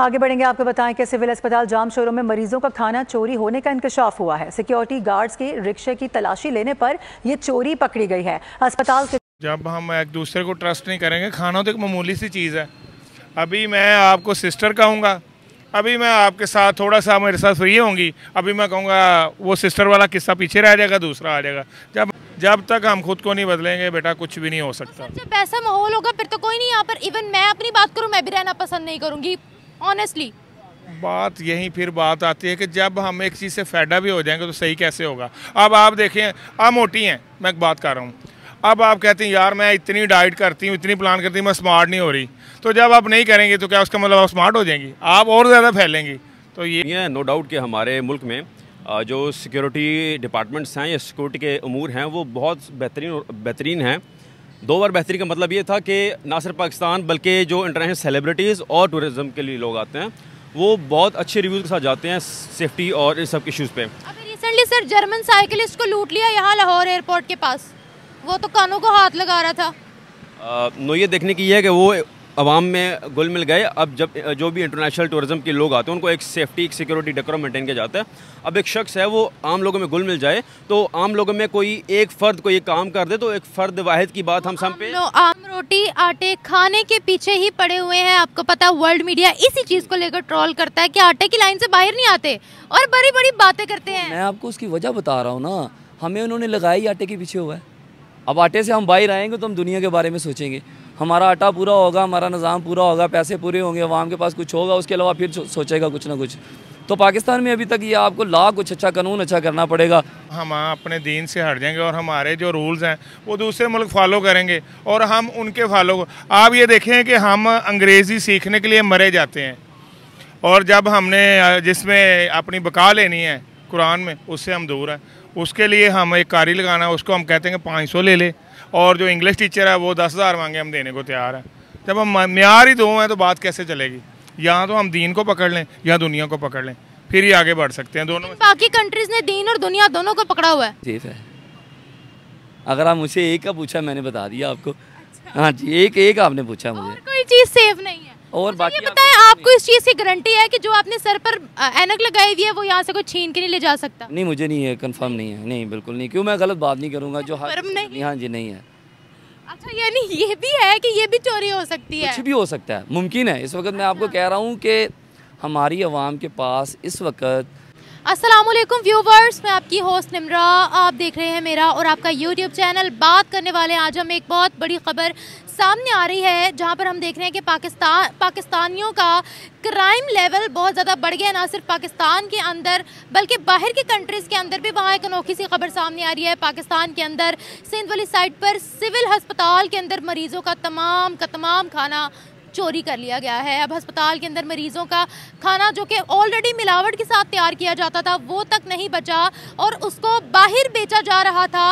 आगे बढ़ेंगे आपको बताएं कि सिविल अस्पताल जाम शोरों में मरीजों का खाना चोरी होने का इंकशाफ हुआ है सिक्योरिटी गार्ड्स के रिक्शे की तलाशी लेने पर यह चोरी पकड़ी गई है अस्पताल के जब हम एक दूसरे को ट्रस्ट नहीं करेंगे खाना तो एक मामूली सी चीज़ है अभी मैं आपको सिस्टर कहूँगा अभी मैं आपके साथ थोड़ा सा मेरे साथ फ्री होंगी अभी मैं कहूँगा वो सिस्टर वाला किस्सा पीछे रह जाएगा दूसरा आ जाएगा जब जब तक हम खुद को नहीं बदलेंगे बेटा कुछ भी नहीं हो सकता अच्छा, जब ऐसा माहौल होगा फिर तो कोई नहीं यहाँ पर इवन मैं अपनी बात करूँ मैं भी रहना पसंद नहीं करूँगी ऑनेस्टली बात यही फिर बात आती है कि जब हम एक चीज़ से फायदा भी हो जाएंगे तो सही कैसे होगा अब आप देखें आप मोटी हैं मैं बात कर रहा हूँ अब आप कहते हैं यार मैं इतनी डाइट करती हूँ इतनी प्लान करती हूँ मैं स्मार्ट नहीं हो रही तो जब आप नहीं करेंगे तो क्या उसका मतलब आप स्मार्ट हो जाएंगी आप और ज़्यादा फैलेंगी तो ये नो डाउट कि हमारे मुल्क में जो सिक्योरिटी डिपार्टमेंट्स हैं या सिक्योरिटी के अमूर हैं वो बहुत बेहतरीन बेहतरीन हैं दो बार बेहतरी का मतलब ये था कि ना सिर्फ पाकिस्तान बल्कि जो इंटरनेशनल सेलिब्रिटीज़ और टूरिज़म के लिए लोग आते हैं वो बहुत अच्छे रिव्यूज़ के साथ जाते हैं सेफ्टी और इस सब इशूज़ पर रिसेंटली सर जर्मन साइकिलिस्ट को लूट लिया यहाँ लाहौर एयरपोर्ट के पास वो तो कानों को हाथ लगा रहा था नोयत देखने की है कि वो आवाम में गुल मिल गए अब जब जो भी इंटरनेशनल टूरिज्म के लोग आते हैं उनको एक सेफ्टी एक सिक्योरिटी डेकोरम मेंटेन किया जाता है अब एक शख्स है वो आम लोगों में गुल मिल जाए तो आम लोगों में कोई एक फ़र्द को ये काम कर दे तो एक फ़र्द वाहिद की बात हम सब पे आम रोटी आटे खाने के पीछे ही पड़े हुए हैं आपको पता वर्ल्ड मीडिया इसी चीज़ को लेकर ट्रॉल करता है कि आटे की लाइन से बाहर नहीं आते और बड़ी बड़ी बातें करते हैं मैं आपको उसकी वजह बता रहा हूँ ना हमें उन्होंने लगाई आटे के पीछे हुआ है अब आटे से हम बाहर आएंगे तो हम दुनिया के बारे में सोचेंगे हमारा आटा पूरा होगा हमारा निज़ाम पूरा होगा पैसे पूरे होंगे अवाम के पास कुछ होगा उसके अलावा फिर सोचेगा कुछ ना कुछ तो पाकिस्तान में अभी तक ये आपको ला कुछ अच्छा कानून अच्छा करना पड़ेगा हम अपने दीन से हट जाएंगे और हमारे जो रूल्स हैं वो दूसरे मुल्क फॉलो करेंगे और हम उनके फॉलो आप ये देखें कि हम अंग्रेज़ी सीखने के लिए मरे जाते हैं और जब हमने जिसमें अपनी बका लेनी है कुरान में उससे हम दूर हैं उसके लिए हम एक कारी लगाना उसको हम कहते हैं कि पाँच सौ ले ले और जो इंग्लिश टीचर है वो दस हज़ार मांगे हम देने को तैयार हैं जब हम मैार ही दो तो हैं तो बात कैसे चलेगी यहाँ तो हम दीन को पकड़ लें या दुनिया को पकड़ लें फिर ही आगे बढ़ सकते हैं दोनों बाकी कंट्रीज ने दीन और दुनिया दोनों को पकड़ा हुआ है जी सर अगर आप मुझे एक का पूछा मैंने बता दिया आपको अच्छा। हाँ जी एक एक आपने पूछा मुझे कोई चीज़ सेफ नहीं है और बाकी पता है आपको इस चीज़ की गारंटी है कि जो आपने सर पर एनक लगाई हुई है वो यहाँ से कोई छीन के नहीं ले जा सकता नहीं मुझे नहीं है कंफर्म नहीं है नहीं बिल्कुल नहीं क्यों मैं गलत बात नहीं करूँगा जो हाँ नहीं हाँ जी नहीं है अच्छा यानी ये भी है कि ये भी चोरी हो सकती है कुछ भी हो सकता है मुमकिन है इस वक्त मैं अच्छा। आपको कह रहा हूँ कि हमारी आवाम के पास इस वक्त असलम व्यूवर्स मैं आपकी होस्ट निमरा आप देख रहे हैं मेरा और आपका यूट्यूब चैनल बात करने वाले हैं आज हम एक बहुत बड़ी खबर सामने आ रही है जहां पर हम देख रहे हैं कि पाकिस्तान पाकिस्तानियों का क्राइम लेवल बहुत ज़्यादा बढ़ गया ना सिर्फ पाकिस्तान के अंदर बल्कि बाहर की कंट्रीज़ के अंदर भी वहाँ एक अनोखी सी खबर सामने आ रही है पाकिस्तान के अंदर सिंध वाली साइड पर सिविल हस्पताल के अंदर मरीज़ों का तमाम का तमाम खाना चोरी कर लिया गया है अब अस्पताल के अंदर मरीजों का खाना जो कि ऑलरेडी मिलावट के साथ तैयार किया जाता था वो तक नहीं बचा और उसको बाहर बेचा जा रहा था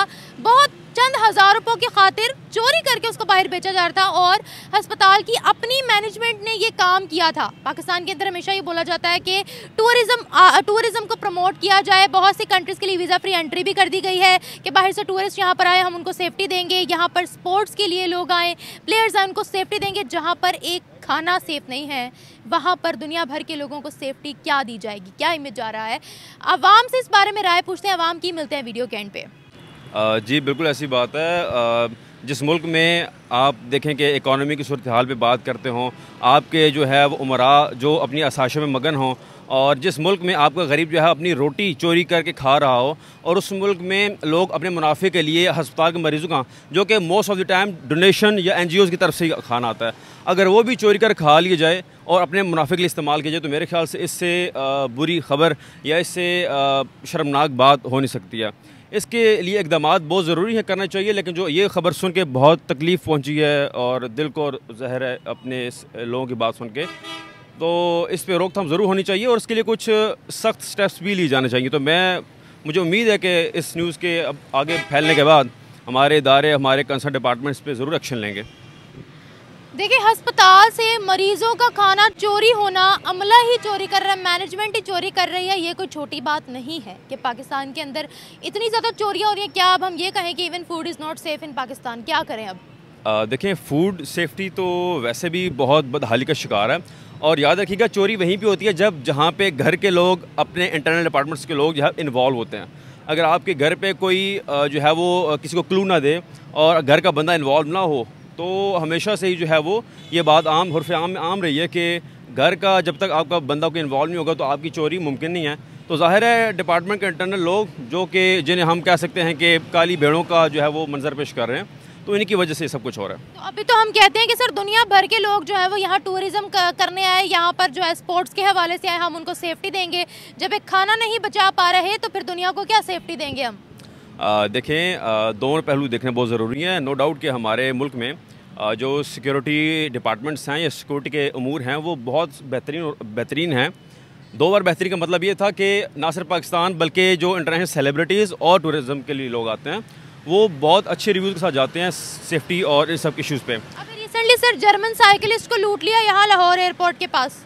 बहुत चंद हज़ार रुपयों की खातिर चोरी करके उसको बाहर बेचा जा रहा था और अस्पताल की अपनी मैनेजमेंट ने ये काम किया था पाकिस्तान के अंदर हमेशा ये बोला जाता है कि टूरिज़्म टूरिज़्म को प्रमोट किया जाए बहुत सी कंट्रीज़ के लिए वीज़ा फ्री एंट्री भी कर दी गई है कि बाहर से टूरिस्ट यहाँ पर आए हम उनको सेफ्टी देंगे यहाँ पर स्पोर्ट्स के लिए लोग आएँ प्लेयर्स आए उनको सेफ्टी देंगे जहाँ पर एक खाना सेफ नहीं है वहाँ पर दुनिया भर के लोगों को सेफ्टी क्या दी जाएगी क्या इमेज जा रहा है आवाम से इस बारे में राय पूछते हैं आवाम की मिलते हैं वीडियो कैंड पे जी बिल्कुल ऐसी बात है जिस मुल्क में आप देखें कि इकानमी की सूरत हाल पर बात करते हों आपके जो है वो उमरा जो अपनी असाशों में मगन हों और जिस मुल्क में आपका गरीब जो है अपनी रोटी चोरी करके खा रहा हो और उस मुल्क में लोग अपने मुनाफे के लिए हस्पताल के मरीज़ों का जो कि most of the time donation या एन की तरफ से ही खाना आता है अगर वो भी चोरी कर खा लिया जाए और अपने मुनाफे के लिए इस्तेमाल किया जाए तो मेरे ख्याल से इससे बुरी खबर या इससे शर्मनाक बात हो नहीं सकती है इसके लिए इकदाम बहुत ज़रूरी है करना चाहिए लेकिन जो ये खबर सुन के बहुत तकलीफ़ पहुँची है और दिल को जहर है अपने लोगों की बात सुन के तो इस पर रोकथाम ज़रूर होनी चाहिए और इसके लिए कुछ सख्त स्टेप्स भी लिए जाने चाहिए तो मैं मुझे उम्मीद है कि इस न्यूज़ के अब आगे फैलने के बाद हमारे इदारे हमारे कंसर्न डिपार्टमेंट्स पे ज़रूर एक्शन लेंगे देखिए अस्पताल से मरीजों का खाना चोरी होना अमला ही चोरी कर रहा है मैनेजमेंट ही चोरी कर रही है ये कोई छोटी बात नहीं है कि पाकिस्तान के अंदर इतनी ज़्यादा चोरियाँ हो रही हैं क्या अब हम ये कहें कि even food is not safe in Pakistan क्या करें अब देखें फूड सेफ्टी तो वैसे भी बहुत बदहाली का शिकार है और याद रखिएगा चोरी वहीं पर होती है जब जहाँ पे घर के लोग अपने इंटरनल डिपार्टमेंट्स के लोग जहाँ इन्वॉल्व होते हैं अगर आपके घर पे कोई जो है वो किसी को क्लू ना दे और घर का बंदा इन्वॉल्व ना हो तो हमेशा से ही जो है वो ये बात आम हरफ आम में आम रही है कि घर का जब तक आपका बंदा कोई इन्वॉल्व नहीं होगा तो आपकी चोरी मुमकिन नहीं है तो जाहिर है डिपार्टमेंट के इंटरनल लोग जो कि जिन्हें हम कह सकते हैं कि काली भेड़ों का जो है वो मंजर पेश कर रहे हैं तो इनकी वजह से सब कुछ हो रहा है तो अभी तो हम कहते हैं कि सर दुनिया भर के लोग जो है वो यहाँ टूरिज्म करने आए यहाँ पर जो है स्पोर्ट्स के हवाले से आए हम उनको सेफ्टी देंगे जब एक खाना नहीं बचा पा रहे तो फिर दुनिया को क्या सेफ्टी देंगे हम देखें दोनों पहलू देखने बहुत ज़रूरी है नो डाउट कि हमारे मुल्क में जो सिक्योरिटी डिपार्टमेंट्स हैं या सिक्योरिटी के अमूर हैं वो बहुत बेहतरीन बेहतरीन हैं दो बार बेहतरीन का मतलब ये था कि ना सिर्फ पाकिस्तान बल्कि जो इंटरनेशनल सेलिब्रिटीज़ और टूरिज़म के लिए लोग आते हैं वो बहुत अच्छे रिव्यूज़ के साथ जाते हैं सेफ्टी और इन सब इश्यूज़ पर रिसेंटली सर जर्मन साइकिलिस्ट को लूट लिया यहाँ लाहौर एयरपोर्ट के पास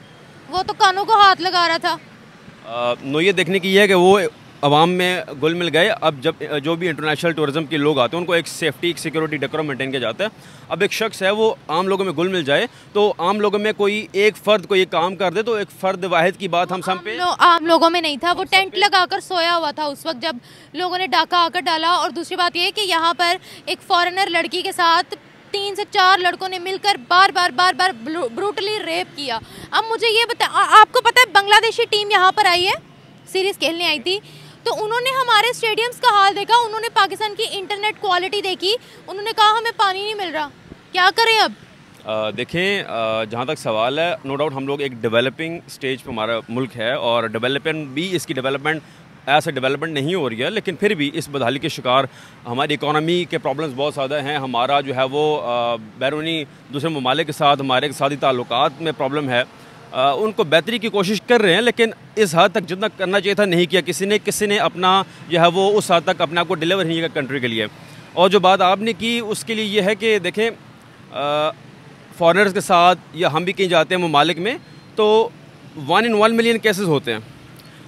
वो तो कानों को हाथ लगा रहा था नोयत देखने की है कि वो आवाम में गुल मिल गए अब जब जो भी इंटरनेशनल टूरिज्म के लोग आते हैं उनको एक सेफ्टी एक सिक्योरिटी डेकोरम मेंटेन किया जाता है अब एक शख्स है वो आम लोगों में गुल मिल जाए तो आम लोगों में कोई एक फ़र्द को ये काम कर दे तो एक फ़र्द वाहिद की बात हम सब पे लो, आम लोगों में नहीं था वो टेंट लगाकर सोया हुआ था उस वक्त जब लोगों ने डाका आकर डाला और दूसरी बात ये कि यहाँ पर एक फॉरनर लड़की के साथ तीन से चार लड़कों ने मिलकर बार बार बार बार ब्रूटली रेप किया अब मुझे ये बता आपको पता है बांग्लादेशी टीम यहाँ पर आई है सीरीज़ खेलने आई थी तो उन्होंने हमारे स्टेडियम्स का हाल देखा उन्होंने पाकिस्तान की इंटरनेट क्वालिटी देखी उन्होंने कहा हमें पानी नहीं मिल रहा क्या करें अब देखें जहाँ तक सवाल है नो डाउट हम लोग एक डेवलपिंग स्टेज पर हमारा मुल्क है और डेवलपमेंट भी इसकी डेवलपमेंट ऐसा डेवलपमेंट नहीं हो रही है लेकिन फिर भी इस बदहाली के शिकार हमारी इकोनॉमी के प्रॉब्लम्स बहुत ज़्यादा हैं हमारा जो है वो बैरूनी दूसरे ममालिक के साथ हमारे साथ ही ताल्लुक में प्रॉब्लम है उनको बेहतरी की कोशिश कर रहे हैं लेकिन इस हद तक जितना करना चाहिए था नहीं किया किसी ने किसी ने अपना जो है वो उस हद तक अपने आप को डिलीवर नहीं किया कंट्री के लिए और जो बात आपने की उसके लिए ये है कि देखें फॉरनर्स के साथ या हम भी कहीं जाते हैं ममालिक में तो one in one million cases होते हैं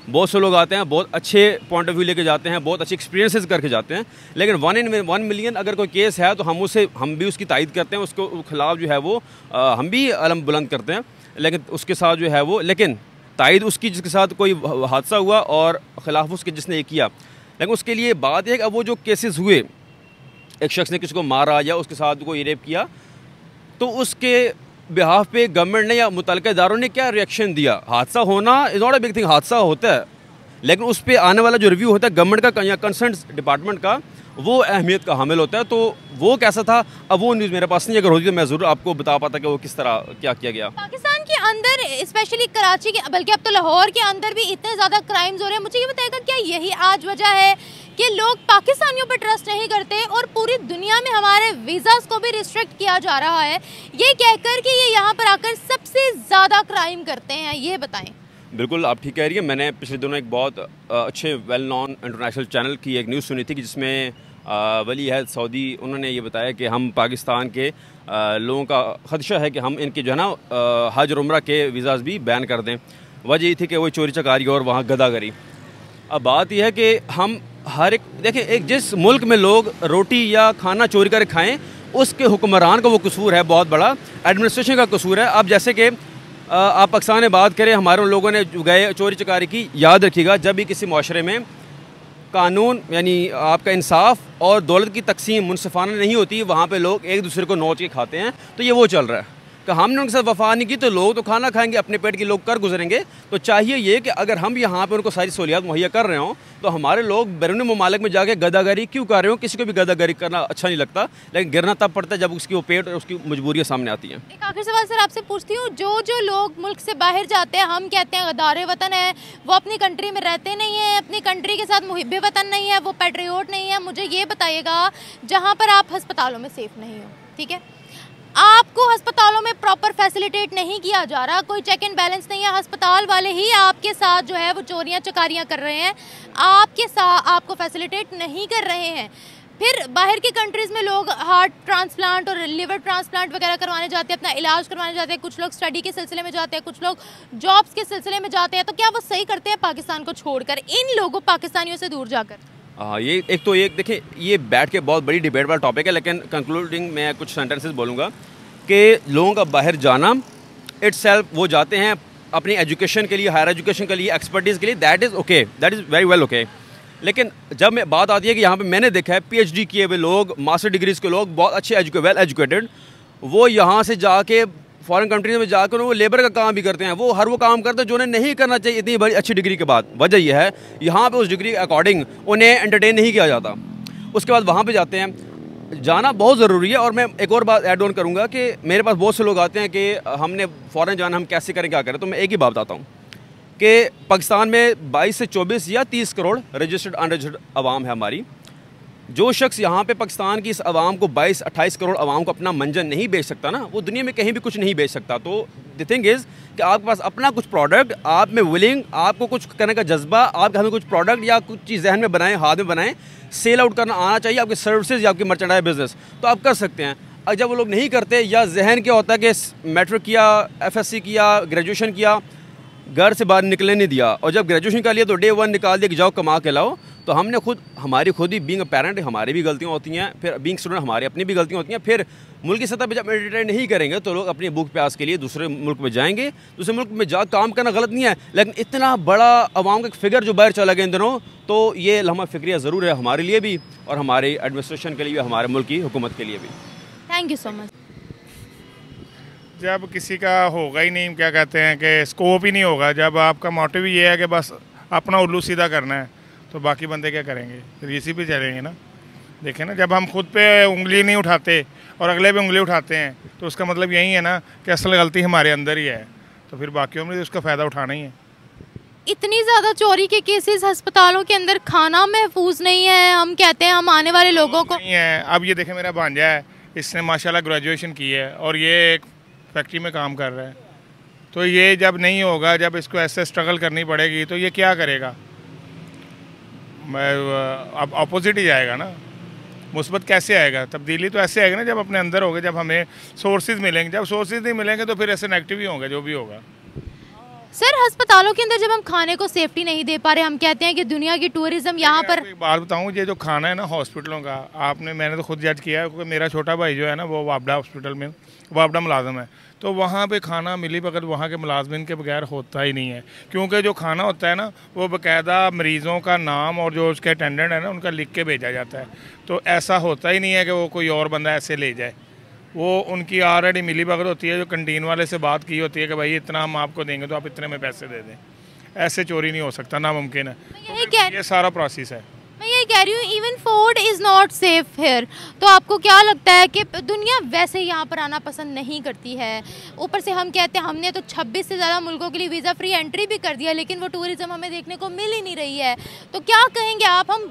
बहुत से लोग आते हैं बहुत अच्छे पॉइंट ऑफ व्यू लेके जाते हैं बहुत अच्छे एक्सपीरियंसेस करके जाते हैं लेकिन वन इन वन मिलियन अगर कोई केस है तो हम उसे हम भी उसकी तायद करते हैं उसको खिलाफ जो है वो आ, हम भी अलम बुलंद करते हैं लेकिन उसके साथ जो है वो लेकिन तायद उसकी जिसके साथ कोई हादसा हुआ और ख़िलाफ़ उसके जिसने ये किया लेकिन उसके लिए बात यह कि अब वो जो केसेस हुए एक शख्स ने किसी को मारा या उसके साथ कोई रेप किया तो उसके बिहाफ पे गवर्नमेंट ने या मुतल इदारों ने क्या रिएक्शन दिया हादसा होना is not a big thing हादसा होता है लेकिन उस पर आने वाला जो रिव्यू होता है गवर्नमेंट का या कंसर्न डिपार्टमेंट का वो अहमियत का हामिल होता है तो वो कैसा था अब वो न्यूज़ मेरे पास नहीं अगर होती तो मैं ज़रूर आपको बता पाता कि वो किस तरह क्या किया गया पाकिस्तान के अंदर स्पेशली कराची के बल्कि अब तो लाहौर के अंदर भी इतने ज़्यादा क्राइम्स हो रहे हैं मुझे ये बताएगा क्या यही आज वजह है कि लोग पाकिस्तानियों पर ट्रस्ट नहीं करते और पूरी दुनिया में हमारे वीज़ाज़ को भी रिस्ट्रिक्ट किया जा रहा है ये कहकर कि ये यहाँ पर आकर सबसे ज़्यादा क्राइम करते हैं ये बताएं बिल्कुल आप ठीक कह रही है मैंने पिछले दिनों एक बहुत अच्छे वेल नॉन इंटरनेशनल चैनल की एक न्यूज़ सुनी थी कि जिसमें वली है सऊदी उन्होंने ये बताया कि हम पाकिस्तान के लोगों का खदशा है कि हम इनके जो है ना हज उम्र के वीज़ाज भी बैन कर दें वजह ये थी कि वो चोरी चकारी और वहाँ गदागरी अब बात यह है कि हम हर एक देखिए एक जिस मुल्क में लोग रोटी या खाना चोरी कर खाएं उसके हुक्मरान का वो कसूर है बहुत बड़ा एडमिनिस्ट्रेशन का कसूर है अब जैसे कि आप में बात करें हमारे लोगों ने गए चोरी चकारी की याद रखिएगा जब भी किसी माशरे में कानून यानी आपका इंसाफ और दौलत की तकसीम मुनफाना नहीं होती वहाँ पे लोग एक दूसरे को नोच के खाते हैं तो ये वो चल रहा है कि हमने उनके साथ वफा नहीं की तो लोग तो खाना खाएंगे अपने पेट के लोग कर गुजरेंगे तो चाहिए ये कि अगर हम यहाँ पर उनको सारी सहूलियात मुहैया कर रहे हों तो हमारे लोग बैरून ममालिक में जाके गदागरी क्यों कर रहे हो किसी को भी गदागरी करना अच्छा नहीं लगता लेकिन गिरना तब पड़ता है जब उसकी वो पेट और उसकी मजबूरियाँ सामने आती हैं एक आखिर सवाल सर आपसे पूछती हूँ जो जो लोग मुल्क से बाहर जाते हैं हम कहते हैं गदार वतन है वो अपनी कंट्री में रहते नहीं हैं अपनी कंट्री के साथ मुहिब वतन नहीं है वो पेट्रियोट नहीं है मुझे ये बताइएगा जहाँ पर आप हस्पतालों में सेफ नहीं हो ठीक है आपको अस्पतालों में प्रॉपर फैसिलिटेट नहीं किया जा रहा कोई चेक एंड बैलेंस नहीं है अस्पताल वाले ही आपके साथ जो है वो चोरियां चकारियां कर रहे हैं आपके साथ आपको फैसिलिटेट नहीं कर रहे हैं फिर बाहर की कंट्रीज़ में लोग हार्ट ट्रांसप्लांट और लिवर ट्रांसप्लांट वगैरह करवाने जाते हैं अपना इलाज करवाने जाते हैं कुछ लोग स्टडी के सिलसिले में जाते हैं कुछ लोग जॉब्स के सिलसिले में जाते हैं तो क्या वो सही करते हैं पाकिस्तान को छोड़कर इन लोगों पाकिस्तानियों से दूर जाकर हाँ ये एक तो ये देखिए ये बैठ के बहुत बड़ी डिबेट वाला टॉपिक है लेकिन कंक्लूडिंग मैं कुछ सेंटेंसेस बोलूँगा कि लोगों का बाहर जाना इट्स वो जाते हैं अपनी एजुकेशन के लिए हायर एजुकेशन के लिए एक्सपर्टीज़ के लिए that is okay that is very well okay लेकिन जब मैं बात आती है कि यहाँ पे मैंने देखा है पीएचडी किए हुए लोग मास्टर डिग्रीज़ के लोग बहुत अच्छे एजुके वेल एजुकेटेड वो यहाँ से जाके फॉरेन कंट्रीज में जाकर वो लेबर का काम भी करते हैं वो हर वो काम करते हैं जो उन्हें नहीं करना चाहिए इतनी बड़ी अच्छी डिग्री के बाद वजह यह है यहाँ पर उस डिग्री के अकॉर्डिंग उन्हें एंटरटेन नहीं किया जाता उसके बाद वहाँ पर जाते हैं जाना बहुत ज़रूरी है और मैं एक और बात ऐड ऑन करूँगा कि मेरे पास बहुत से लोग आते हैं कि हमने फ़ॉरन जाना हम कैसे करें क्या करें तो मैं एक ही बात बताता हूँ कि पाकिस्तान में 22 से 24 या 30 करोड़ रजिस्टर्ड अनरजिस्टर्ड आवाम है हमारी जो शख्स यहाँ पे पाकिस्तान की इस आवाम को 22 28 करोड़ आवाम को अपना मंजन नहीं बेच सकता ना वो दुनिया में कहीं भी कुछ नहीं बेच सकता तो द थिंग इज़ कि आपके पास अपना कुछ प्रोडक्ट आप में विलिंग आपको कुछ करने का जज्बा आपके हमें कुछ प्रोडक्ट या कुछ चीज़ जहन में बनाएं हाथ में बनाएं सेल आउट करना आना चाहिए आपकी सर्विसेज या आपकी मर्चेंडाइज बिजनेस तो आप कर सकते हैं और जब वो लोग नहीं करते या जहन क्या होता है कि मेट्रिक किया एफ किया ग्रेजुएशन किया घर से बाहर निकलने नहीं दिया और जब ग्रेजुएशन कर लिया तो डे वन निकाल दिया कि जाओ कमा के लाओ तो हमने खुद हमारी खुद ही बींग पेरेंट हमारी भी गलतियाँ होती हैं फिर बींग स्टूडेंट हमारी अपनी भी गलतियाँ होती हैं फिर मुल्क की सतह पर जब एंटरटेन नहीं करेंगे तो लोग अपनी भूख प्यास के लिए दूसरे मुल्क में जाएंगे दूसरे मुल्क में जा काम करना गलत नहीं है लेकिन इतना बड़ा आवाम का फिगर जो बाहर चला गया इन दिनों तो ये लम्हा फिक्रिया ज़रूर है हमारे लिए भी और हमारे एडमिनिस्ट्रेशन के लिए भी हमारे मुल्क की हुकूमत के लिए भी थैंक यू सो मच जब किसी का होगा ही नहीं क्या कहते हैं कि स्कोप ही नहीं होगा जब आपका मोटिव ये है कि बस अपना उल्लू सीधा करना है तो बाकी बंदे क्या करेंगे फिर इसी पे चलेंगे ना देखें ना जब हम खुद पे उंगली नहीं उठाते और अगले पे उंगली उठाते हैं तो उसका मतलब यही है ना कि असल गलती हमारे अंदर ही है तो फिर बाकी में उसका फ़ायदा उठाना ही है इतनी ज़्यादा चोरी के केसेस अस्पतालों के अंदर खाना महफूज नहीं है हम कहते हैं हम आने वाले लोगों को नहीं है अब ये देखें मेरा भांजा है इसने माशाला ग्रेजुएशन की है और ये एक फैक्ट्री में काम कर रहा है तो ये जब नहीं होगा जब इसको ऐसे स्ट्रगल करनी पड़ेगी तो ये क्या करेगा मैं अब अपोजिट ही जाएगा ना मुस्बत कैसे आएगा तब्दीली तो ऐसे आएगी ना जब अपने अंदर होगी जब हमें सोर्सेज मिलेंगे जब सोर्सेज नहीं मिलेंगे तो फिर ऐसे नेगेटिव ही होंगे जो भी होगा सर अस्पतालों के अंदर जब हम खाने को सेफ्टी नहीं दे पा रहे हम कहते हैं कि दुनिया की टूरिज्म यहाँ पर एक बात बताऊँ ये जो खाना है ना हॉस्पिटलों का आपने मैंने तो खुद जज किया है क्योंकि मेरा छोटा भाई जो है ना वो वापडा हॉस्पिटल में वापडा मुलाजम है तो वहाँ पे खाना मिली बगत वहाँ के मुलाजमिन के बगैर होता ही नहीं है क्योंकि जो खाना होता है ना वो बाकायदा मरीज़ों का नाम और जो उसके अटेंडेंट है ना उनका लिख के भेजा जाता है तो ऐसा होता ही नहीं है कि वो कोई और बंदा ऐसे ले जाए वो उनकी ऑलरेडी मिली भगत होती है जो कंटीन वाले से बात की होती है कि भाई इतना हम आपको देंगे तो आप इतने में पैसे दे दें ऐसे चोरी नहीं हो सकता नामुमकिन है तो ये सारा प्रोसेस है मैं यही कह रही हूँ even food is not safe here तो आपको क्या लगता है कि दुनिया वैसे यहाँ पर आना पसंद नहीं करती है ऊपर से हम कहते हैं हमने तो 26 से ज़्यादा मुल्कों के लिए वीज़ा फ्री एंट्री भी कर दिया लेकिन वो टूरिज़्म हमें देखने को मिल ही नहीं रही है तो क्या कहेंगे आप हम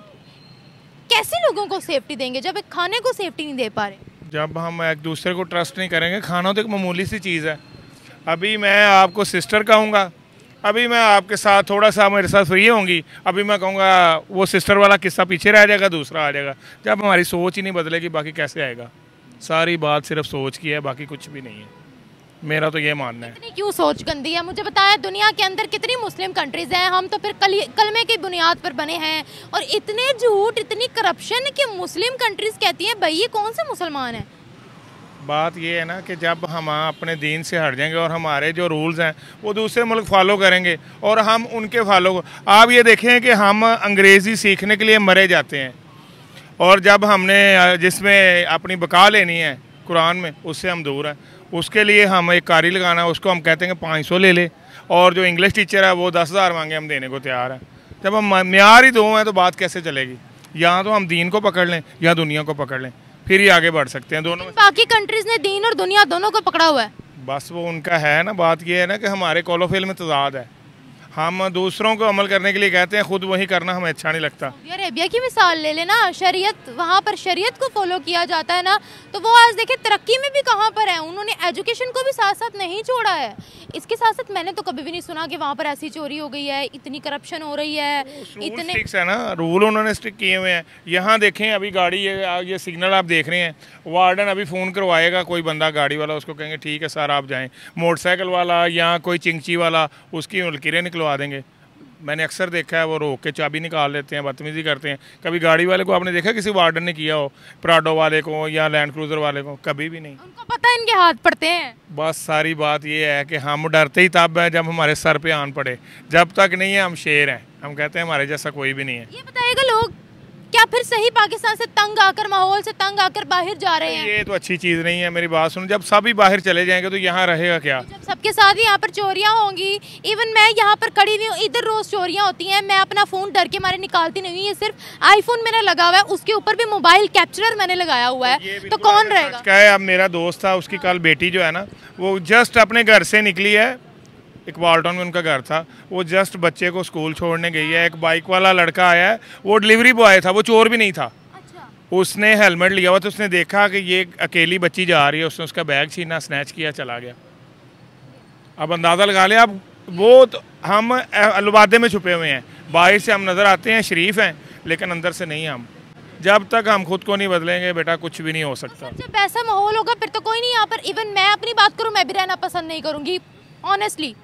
कैसे लोगों को सेफ्टी देंगे जब एक खाने को सेफ्टी नहीं दे पा रहे जब हम एक दूसरे को ट्रस्ट नहीं करेंगे खाना तो एक मामूली सी चीज़ है अभी मैं आपको सिस्टर कहूँगा अभी मैं आपके साथ थोड़ा सा मेरे साथ फ्री होंगी अभी मैं कहूँगा वो सिस्टर वाला किस्सा पीछे रह जाएगा दूसरा आ जाएगा जब हमारी सोच ही नहीं बदलेगी बाकी कैसे आएगा सारी बात सिर्फ सोच की है बाकी कुछ भी नहीं है मेरा तो ये मानना है क्यों सोच गंदी है मुझे बताया दुनिया के अंदर कितनी मुस्लिम कंट्रीज हैं हम तो फिर कल, कलमे की बुनियाद पर बने हैं और इतने झूठ इतनी करप्शन कि मुस्लिम कंट्रीज कहती हैं भाई ये कौन से मुसलमान हैं बात ये है ना कि जब हम अपने दीन से हट जाएंगे और हमारे जो रूल्स हैं वो दूसरे मुल्क फॉलो करेंगे और हम उनके फॉलो आप ये देखें कि हम अंग्रेज़ी सीखने के लिए मरे जाते हैं और जब हमने जिसमें अपनी बका लेनी है कुरान में उससे हम दूर हैं उसके लिए हम एक कारी लगाना उसको हम कहते हैं पाँच सौ ले ले और जो इंग्लिश टीचर है वो दस हज़ार मांगे हम देने को तैयार हैं जब हम मैार ही दो तो हैं तो बात कैसे चलेगी या तो हम दीन को पकड़ लें या दुनिया को पकड़ लें फिर ही आगे बढ़ सकते हैं दोनों बाकी कंट्रीज़ ने दीन और दुनिया दोनों को पकड़ा हुआ है बस वो उनका है ना बात ये है ना कि हमारे कॉलोफेल में तजाद है हम दूसरों को अमल करने के लिए कहते हैं खुद वही करना हमें अच्छा नहीं लगता अरेबिया की मिसाल ले लेना शरीयत वहाँ पर शरीयत को फॉलो किया जाता है ना तो वो आज देखे तरक्की में भी कहाँ पर है उन्होंने एजुकेशन को भी साथ साथ नहीं छोड़ा है इसके साथ साथ मैंने तो कभी भी नहीं सुना कि वहाँ पर ऐसी चोरी हो गई है इतनी करप्शन हो रही है इतने है ना रूल उन्होंने स्टिक किए हुए हैं यहाँ देखें अभी गाड़ी ये सिग्नल आप देख रहे हैं वार्डन अभी फ़ोन करवाएगा कोई बंदा गाड़ी वाला उसको कहेंगे ठीक है सर आप जाएँ मोटरसाइकिल वाला या कोई चिंगची वाला उसकी किरें निकलो दिलवा देंगे मैंने अक्सर देखा है वो रोक के चाबी निकाल लेते हैं बदतमीजी करते हैं कभी गाड़ी वाले को आपने देखा किसी वार्डन ने किया हो प्राडो वाले को या लैंड क्रूजर वाले को कभी भी नहीं उनको पता है इनके हाथ पड़ते हैं बस सारी बात ये है कि हम डरते ही तब हैं जब हमारे सर पे आन पड़े जब तक नहीं है हम शेर हैं हम कहते हैं हमारे जैसा कोई भी नहीं है ये बताएगा लोग क्या फिर सही पाकिस्तान से तंग आकर माहौल से तंग आकर बाहर जा रहे हैं ये तो अच्छी चीज़ नहीं है मेरी बात सुनो जब सभी बाहर चले जाएंगे तो यहाँ रहेगा क्या सबके साथ यहाँ पर चोरियाँ होंगी इवन मैं यहाँ पर खड़ी हुई हूँ इधर रोज़ चोरियाँ होती हैं मैं अपना फ़ोन डर के मारे निकालती नहीं हूँ ये सिर्फ आईफोन मैंने लगा हुआ है उसके ऊपर भी मोबाइल कैप्चरर मैंने लगाया हुआ है तो, तो कौन रहेगा क्या है अब मेरा दोस्त था उसकी कल बेटी जो है ना वो जस्ट अपने घर से निकली है इकबालटन में उनका घर था वो जस्ट बच्चे को स्कूल छोड़ने गई है एक बाइक वाला लड़का आया है वो डिलीवरी बॉय था वो चोर भी नहीं था अच्छा। उसने हेलमेट लिया हुआ तो उसने देखा कि ये अकेली बच्ची जा रही है उसने उसका बैग छीना स्नैच किया चला गया अब अंदाज़ा लगा लिया अब वो तो हम अलवादे में छुपे हुए हैं बाहर से हम नज़र आते हैं शरीफ हैं लेकिन अंदर से नहीं हम जब तक हम खुद को नहीं बदलेंगे बेटा कुछ भी नहीं हो सकता अच्छा, जब ऐसा माहौल होगा फिर तो कोई नहीं यहाँ पर इवन मैं अपनी बात करूँ मैं भी रहना पसंद नहीं करूँगी ऑनेस्टली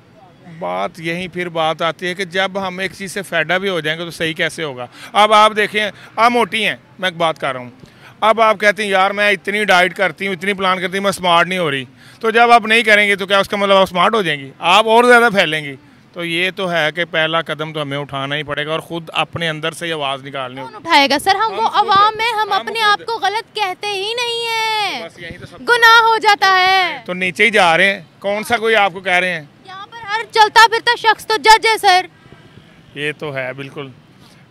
बात यहीं फिर बात आती है कि जब हम एक चीज़ से फ़ायदा भी हो जाएंगे तो सही कैसे होगा अब आप देखें आप मोटी हैं मैं बात कर रहा हूँ अब आप कहते हैं यार मैं इतनी डाइट करती हूँ इतनी प्लान करती हूँ मैं स्मार्ट नहीं हो रही तो जब आप नहीं करेंगे तो क्या उसका मतलब आप स्मार्ट हो जाएंगी आप और ज़्यादा फैलेंगी तो ये तो है कि पहला कदम तो हमें उठाना ही पड़ेगा और खुद अपने अंदर से आवाज़ निकालनी उठाएगा सर हम, हम वो आवाम में हम, हम अपने आप को गलत कहते ही नहीं है तो तो गुनाह हो जाता है तो नीचे ही जा रहे हैं कौन सा कोई आपको कह रहे हैं पर चलता फिरता शख्स तो जज है सर ये तो है बिल्कुल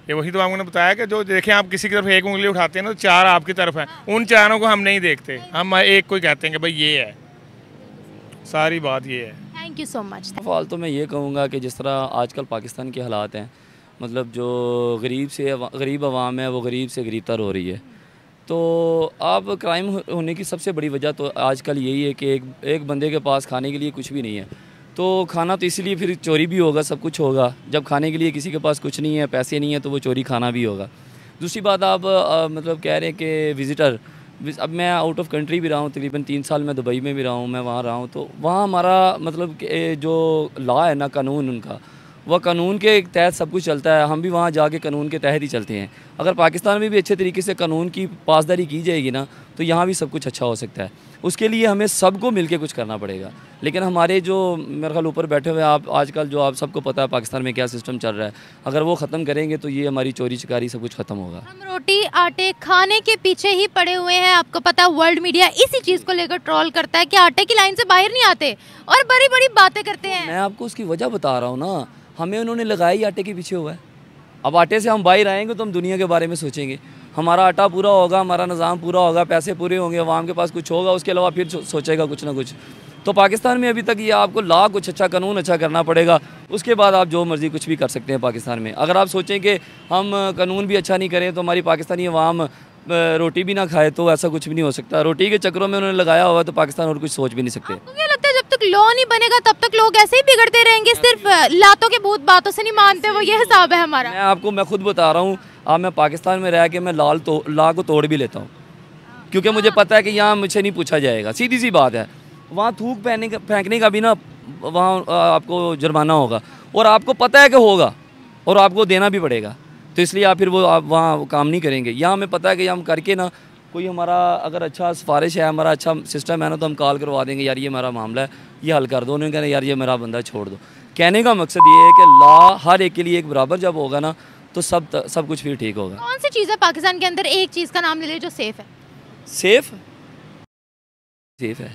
ये वही तो आपने बताया कि जो देखें आप किसी की तरफ एक उंगली उठाते हैं ना तो चार आपकी तरफ हैं उन चारों को हम नहीं देखते हम एक को ही कहते हैं कि भाई ये है सारी बात ये है थैंक यू सो मच फाल तो मैं ये कहूँगा कि जिस तरह आजकल पाकिस्तान के हालात हैं मतलब जो गरीब से गरीब आवाम है वो गरीब से गरीब हो रही है तो आप क्राइम होने की सबसे बड़ी वजह तो आजकल यही है कि एक एक बंदे के पास खाने के लिए कुछ भी नहीं है तो खाना तो इसलिए फिर चोरी भी होगा सब कुछ होगा जब खाने के लिए किसी के पास कुछ नहीं है पैसे नहीं है तो वो चोरी खाना भी होगा दूसरी बात आप आ, मतलब कह रहे हैं कि विज़िटर अब मैं आउट ऑफ कंट्री भी रहा हूँ तकरीबन तीन साल मैं दुबई में भी रहा हूँ मैं वहाँ रहा हूँ तो वहाँ हमारा मतलब जो लॉ है ना कानून उनका वह कानून के तहत सब कुछ चलता है हम भी वहाँ जाके कानून के तहत ही चलते हैं अगर पाकिस्तान में भी अच्छे तरीके से कानून की पासदारी की जाएगी ना तो यहाँ भी सब कुछ अच्छा हो सकता है उसके लिए हमें सबको मिल कुछ करना पड़ेगा लेकिन हमारे जो मेरे ख्याल ऊपर बैठे हुए आप आजकल जो आप सबको पता है पाकिस्तान में क्या सिस्टम चल रहा है अगर वो ख़त्म करेंगे तो ये हमारी चोरी चकारी सब कुछ ख़त्म होगा हम रोटी आटे खाने के पीछे ही पड़े हुए हैं आपको पता वर्ल्ड मीडिया इसी चीज़ को लेकर ट्रॉल करता है कि आटे की लाइन से बाहर नहीं आते और बड़ी बड़ी बातें करते हैं मैं आपको उसकी वजह बता रहा हूँ ना हमें उन्होंने ही आटे के पीछे हुआ है अब आटे से हम बाहर आएंगे तो हम दुनिया के बारे में सोचेंगे हमारा आटा पूरा होगा हमारा निज़ाम पूरा होगा पैसे पूरे होंगे आवाम के पास कुछ होगा उसके अलावा फिर सोचेगा कुछ ना कुछ तो पाकिस्तान में अभी तक ये आपको ला कुछ अच्छा कानून अच्छा करना पड़ेगा उसके बाद आप जो मर्ज़ी कुछ भी कर सकते हैं पाकिस्तान में अगर आप सोचें कि हम कानून भी अच्छा नहीं करें तो हमारी पाकिस्तानी अवाम रोटी भी ना खाए तो ऐसा कुछ भी नहीं हो सकता रोटी के चक्करों में उन्होंने लगाया हुआ तो पाकिस्तान और कुछ सोच भी नहीं सकते तक लॉ नहीं बनेगा तब तक लोग ऐसे ही बिगड़ते रहेंगे हाँ सिर्फ लातों के भूत बातों से नहीं मानते वो ये हिसाब है हमारा मैं आपको मैं खुद बता रहा हूँ अब मैं पाकिस्तान में रह के मैं लाल तो ला को तोड़ भी लेता हूँ क्योंकि मुझे हाँ। पता है कि यहाँ मुझे नहीं पूछा जाएगा सीधी सी बात है वहाँ थूक पहने का फेंकने का भी ना वहाँ आपको जुर्माना होगा और आपको पता है कि होगा और आपको देना भी पड़ेगा तो इसलिए आप फिर वो आप वहाँ काम नहीं करेंगे यहाँ हमें पता है कि हम करके ना कोई हमारा अगर अच्छा सिफारिश है हमारा अच्छा सिस्टम है ना तो हम कॉल करवा देंगे यार ये मेरा मामला है ये हल कर दो उन्होंने कहना यार ये मेरा बंदा छोड़ दो कहने का मकसद ये है कि ला हर एक के लिए एक बराबर जब होगा ना तो सब त, सब कुछ फिर ठीक होगा कौन सी चीज़ है पाकिस्तान के अंदर एक चीज़ का नाम ले लें जो सेफ़ है सेफ़ सेफ़ है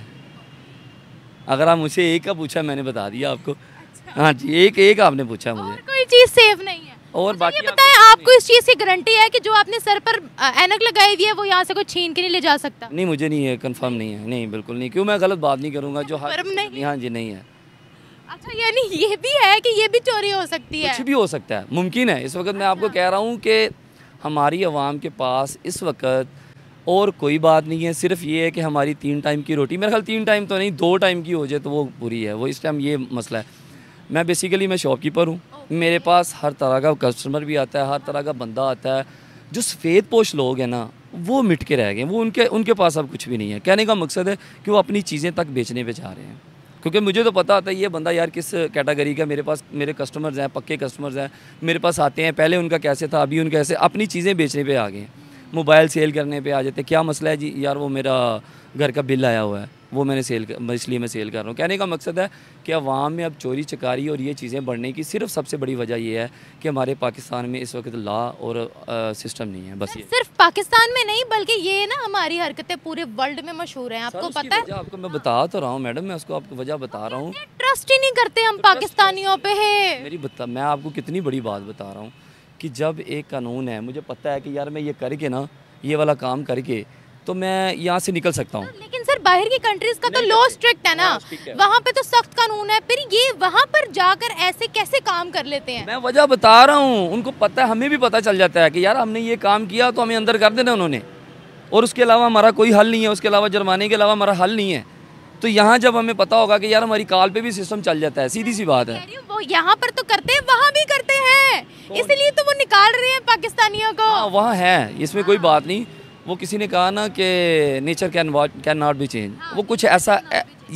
अगर आप मुझे एक का पूछा मैंने बता दिया आपको अच्छा। हाँ जी एक एक आपने पूछा मुझे कोई चीज़ सेफ़ नहीं है और बाकी ये आपको इस चीज़ की गारंटी है कि जो आपने सर पर एनक लगाई हुई है वो यहाँ से कोई छीन के नहीं ले जा सकता नहीं मुझे नहीं है कंफर्म नहीं है नहीं बिल्कुल नहीं क्यों मैं गलत बात नहीं करूँगा जो हाँ जी नहीं है अच्छा यानी ये भी है कि ये भी चोरी हो सकती है कुछ भी हो सकता है मुमकिन है इस वक्त मैं आपको अच्छा। कह रहा हूँ कि हमारी आवाम के पास इस वक्त और कोई बात नहीं है सिर्फ ये है कि हमारी तीन टाइम की रोटी मेरे ख्याल तीन टाइम तो नहीं दो टाइम की हो जाए तो वो पूरी है वो इस टाइम ये मसला है मैं बेसिकली मैं शॉपकीपर हूँ मेरे पास हर तरह का कस्टमर भी आता है हर तरह का बंदा आता है जो सफ़ेद पोश लोग हैं ना वो मिट के रह गए वो उनके उनके पास अब कुछ भी नहीं है कहने का मकसद है कि वो अपनी चीज़ें तक बेचने पे जा रहे हैं क्योंकि मुझे तो पता आता है ये बंदा यार किस कैटेगरी का मेरे पास मेरे कस्टमर्स हैं पक्के कस्टमर्स हैं मेरे पास आते हैं पहले उनका कैसे था अभी उनका कैसे अपनी चीज़ें बेचने पर आ गए हैं मोबाइल सेल करने पे आ जाते क्या मसला है जी यार वो मेरा घर का बिल आया हुआ है वो मैंने सेल इसलिए मैं सेल कर रहा हूँ कहने का मकसद है कि अवाम में अब चोरी चकारी और ये चीज़ें बढ़ने की सिर्फ सबसे बड़ी वजह ये है कि हमारे पाकिस्तान में इस वक्त ला और आ, सिस्टम नहीं है बस ये सिर्फ पाकिस्तान में नहीं बल्कि ये ना हमारी हरकतें पूरे वर्ल्ड में मशहूर हैं आपको पता है आपको मैं बता तो रहा हूँ मैडम मैं उसको आपको वजह बता रहा हूँ ट्रस्ट ही नहीं करते हम तो पाकिस्तानियों पर मेरी मैं आपको कितनी बड़ी बात बता रहा हूँ कि जब एक कानून है मुझे पता है कि यार मैं ये करके ना ये वाला काम करके तो मैं यहाँ से निकल सकता हूँ लेकिन सर बाहर की कंट्रीज का तो लॉ स्ट्रिक्ट है ना वहाँ पे तो सख्त कानून है फिर ये वहाँ पर जाकर ऐसे कैसे काम कर लेते हैं मैं वजह बता रहा हूँ उनको पता है हमें भी पता चल जाता है कि यार हमने ये काम किया तो हमें अंदर कर देना उन्होंने और उसके अलावा हमारा कोई हल नहीं है उसके अलावा जुर्माने के अलावा हमारा हल नहीं है तो यहाँ जब हमें पता होगा कि यार हमारी काल पे भी सिस्टम चल जाता है सीधी सी बात है वो यहाँ पर तो करते हैं वहाँ भी करते हैं तो- इसलिए तो वो निकाल रहे हैं पाकिस्तानियों को हाँ, वहाँ है इसमें कोई हाँ। बात नहीं वो किसी ने कहा ना कि nature can can not be change वो कुछ ऐसा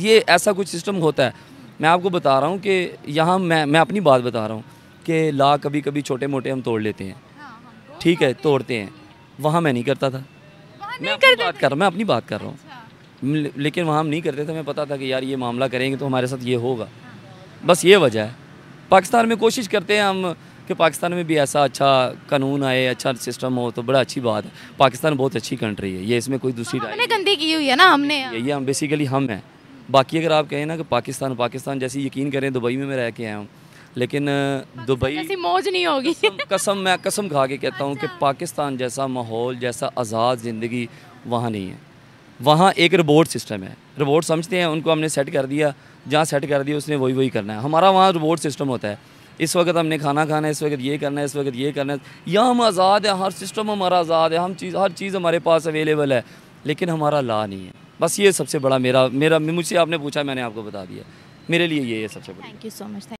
ये ऐसा कुछ सिस्टम होता है मैं आपको बता रहा हूँ कि यहाँ मैं मैं अपनी बात बता रहा हूँ कि ला कभी कभी छोटे मोटे हम तोड़ लेते हैं हाँ, ठीक है तोड़ते हैं वहाँ मैं नहीं करता था मैं अपनी बात कर रहा मैं अपनी बात कर रहा हूँ अच्छा। लेकिन वहाँ हम नहीं करते थे हमें पता था कि यार ये मामला करेंगे तो हमारे साथ ये होगा बस ये वजह है पाकिस्तान में कोशिश करते हैं हम कि पाकिस्तान में भी ऐसा अच्छा कानून आए अच्छा सिस्टम हो तो बड़ा अच्छी बात है पाकिस्तान बहुत अच्छी कंट्री है ये इसमें कोई दूसरी तो गंदी की हुई है ना हमने ये हम बेसिकली हम हैं बाकी अगर आप कहें ना कि पाकिस्तान पाकिस्तान जैसे यकीन करें दुबई में मैं रह के आया हूँ लेकिन दुबई ऐसी मौज नहीं होगी कसम, कसम मैं कसम खा के कहता हूँ कि अच्छा। पाकिस्तान जैसा माहौल जैसा आज़ाद ज़िंदगी वहाँ नहीं है वहाँ एक रोबोट सिस्टम है रोबोट समझते हैं उनको हमने सेट कर दिया जहाँ सेट कर दिया उसने वही वही करना है हमारा वहाँ रोबोट सिस्टम होता है इस वक्त हमने खाना खाना है इस वक्त ये करना है इस वक्त ये करना है यहाँ हम आज़ाद हैं हर सिस्टम हमारा आज़ाद है हम चीज़ हर चीज़ हमारे पास अवेलेबल है लेकिन हमारा ला नहीं है बस ये सबसे बड़ा मेरा मेरा मुझसे आपने पूछा मैंने आपको बता दिया मेरे लिए ये, ये सबसे बड़ा थैंक यू सो मच